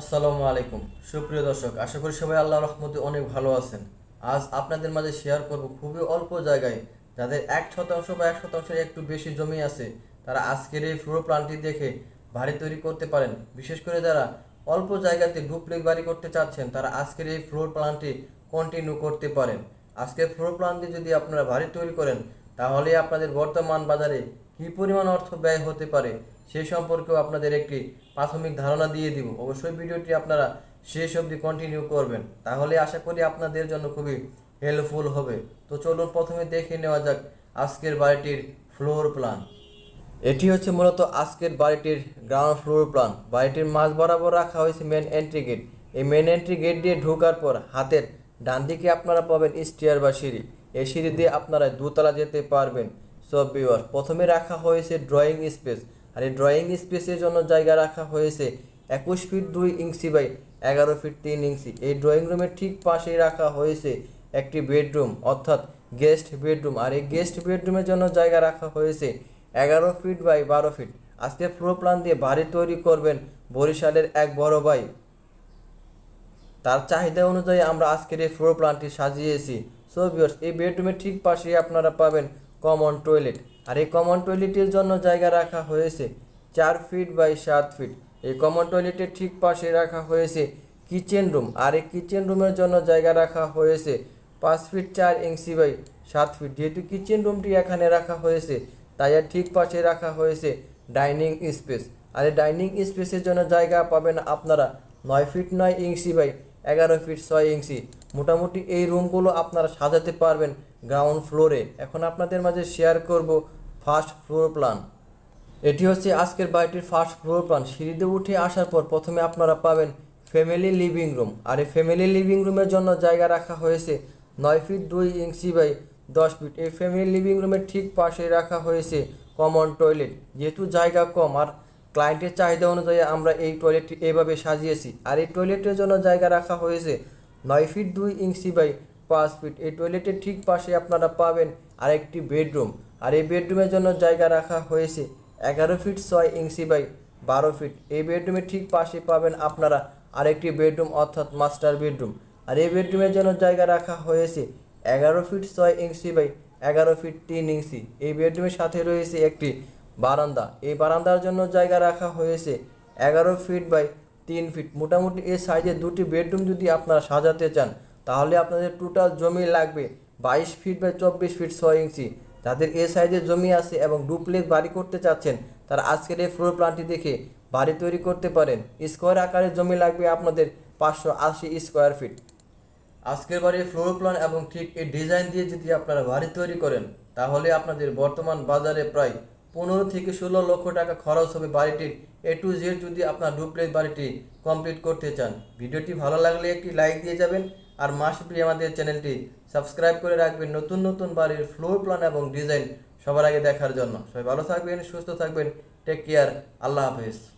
আসসালামু আলাইকুম সুপ্রিয় দর্শক আশা করি সবাই আল্লাহ রহমতে অনেক ভালো আছেন আজ আপনাদের মাঝে শেয়ার করব খুবই অল্প জায়গায় যাদের এক শতাংশ বা এক শতাংশ একটু বেশি জমি আছে তারা আজকের এই ফ্লোর প্ল্যানটি দেখে বাড়ি তৈরি করতে পারেন বিশেষ করে যারা অল্প জায়গাতে ডুপ্লেক বাড়ি করতে চাচ্ছেন তারা আজকের এই ফ্লোর প্ল্যানটি কন্টিনিউ করতে পারেন আজকের ফ্লোর প্ল্যানটি যদি আপনারা বাড়ি তৈরি করেন তাহলে আপনাদের বর্তমান বাজারে কী পরিমাণ অর্থ ব্যয় হতে পারে সে সম্পর্কেও আপনাদের একটি প্রাথমিক ধারণা দিয়ে দিব অবশ্যই ভিডিওটি আপনারা শেষ অবধি কন্টিনিউ করবেন তাহলে আশা করি আপনাদের জন্য খুবই হেল্পফুল হবে তো চলুন প্রথমে দেখে নেওয়া যাক আজকের বাড়িটির ফ্লোর প্ল্যান এটি হচ্ছে মূলত আজকের বাড়িটির গ্রাউন্ড ফ্লোর প্ল্যান বাড়িটির মাঝ বরাবর রাখা হয়েছে মেন এন্ট্রি গেট এই মেন এন্ট্রি গেট দিয়ে ঢোকার পর হাতের ডান দিকে আপনারা পাবেন স্টিয়ার বা সিঁড়ি এই সিঁড়ি দিয়ে আপনারা দুতলা যেতে পারবেন সব বিওয়ার প্রথমে রাখা হয়েছে ড্রয়িং স্পেস আর এই ড্রয়িং স্পেসের জন্য জায়গা রাখা হয়েছে একুশ ফিট দুই ইঞ্চি বাই এগারো ফিট তিন ইঞ্চি এই ড্রয়িং রুমের ঠিক পাশে রাখা হয়েছে একটি বেডরুম অর্থাৎ গেস্ট বেডরুম আর এই গেস্ট বেডরুমের জন্য জায়গা রাখা হয়েছে এগারো ফিট বাই বারো ফিট আজকে ফ্লো প্ল্যান দিয়ে বাড়ি তৈরি করবেন বরিশালের এক বড় ভাই তার চাহিদা অনুযায়ী আমরা আজকের এই ফ্লোর প্ল্যানটি সাজিয়েছি সো ভিউয়ার্স এই বেডরুমের ঠিক পাশেই আপনারা পাবেন কমন টয়লেট আর এই কমন টয়লেটের জন্য জায়গা রাখা হয়েছে চার ফিট বাই সাত ফিট এই কমন টয়লেটের ঠিক পাশে রাখা হয়েছে কিচেন রুম আর এই কিচেন রুমের জন্য জায়গা রাখা হয়েছে পাঁচ ফিট চার ইঞ্চি বাই সাত ফিট যেহেতু কিচেন রুমটি এখানে রাখা হয়েছে তাই আর ঠিক পাশে রাখা হয়েছে ডাইনিং স্পেস আর এই ডাইনিং স্পেসের জন্য জায়গা পাবেন আপনারা নয় ফিট নয় ইঞ্চি বাই এগারো ফিট ছয় ইঞ্চি মোটামুটি এই রুমগুলো আপনারা সাজাতে পারবেন গ্রাউন্ড ফ্লোরে এখন আপনাদের মাঝে শেয়ার করব ফার্স্ট ফ্লোর প্ল্যান এটি হচ্ছে আজকের বাড়িটির ফার্স্ট ফ্লোর প্ল্যান সিঁড়িতে উঠে আসার পর প্রথমে আপনারা পাবেন ফ্যামিলি লিভিং রুম আর এই ফ্যামিলি লিভিং রুমের জন্য জায়গা রাখা হয়েছে নয় ফিট দুই ইঞ্চি বাই দশ ফিট এই ফ্যামিলি লিভিং রুমের ঠিক পাশে রাখা হয়েছে কমন টয়লেট যেহেতু জায়গা কম আর ক্লায়েন্টের চাহিদা অনুযায়ী আমরা এই টয়লেটটি এভাবে সাজিয়েছি আর এই টয়লেটের জন্য জায়গা রাখা হয়েছে নয় ফিট দুই ইঞ্চি বাই পাঁচ ফিট এই টয়লেটের ঠিক পাশে আপনারা পাবেন আরেকটি বেডরুম আর এই বেডরুমের জন্য জায়গা রাখা হয়েছে এগারো ফিট ছয় ইঞ্চি বাই বারো ফিট এই বেডরুমের ঠিক পাশে পাবেন আপনারা আরেকটি বেডরুম অর্থাৎ মাস্টার বেডরুম আর এই বেডরুমের জন্য জায়গা রাখা হয়েছে এগারো ফিট ছয় ইঞ্চি বাই এগারো ফিট তিন ইঞ্চি এই বেডরুমের সাথে রয়েছে একটি বারান্দা এই বারান্দার জন্য জায়গা রাখা হয়েছে এগারো ফিট বাই তিন ফিট মোটামুটি এই সাইজে দুটি বেডরুম যদি আপনারা সাজাতে চান তাহলে আপনাদের টোটাল জমি লাগবে বাইশ ফিট বাই চব্বিশ ফিট ছয় ইঞ্চি যাদের এ সাইজের জমি আছে এবং ডুপ্লেক্স বাড়ি করতে চাচ্ছেন তারা আজকের এই ফ্লোর প্ল্যানটি দেখে বাড়ি তৈরি করতে পারেন স্কোয়ার আকারের জমি লাগবে আপনাদের পাঁচশো আশি স্কোয়ার ফিট আজকের বাড়ির ফ্লোর প্ল্যান এবং ঠিক এই ডিজাইন দিয়ে যদি আপনারা বাড়ি তৈরি করেন তাহলে আপনাদের বর্তমান বাজারে প্রায় পনেরো থেকে ষোলো লক্ষ টাকা খরচ হবে বাড়িটির এ টু জেড যদি আপনার ডুপ্লেক্স বাড়িটি কমপ্লিট করতে চান ভিডিওটি ভালো লাগলে একটি লাইক দিয়ে যাবেন আর মাসব্রি আমাদের চ্যানেলটি সাবস্ক্রাইব করে রাখবেন নতুন নতুন বাড়ির ফ্লোর প্ল্যান এবং ডিজাইন সবার আগে দেখার জন্য সবাই ভালো থাকবেন সুস্থ থাকবেন টেক কেয়ার আল্লাহ হাফেজ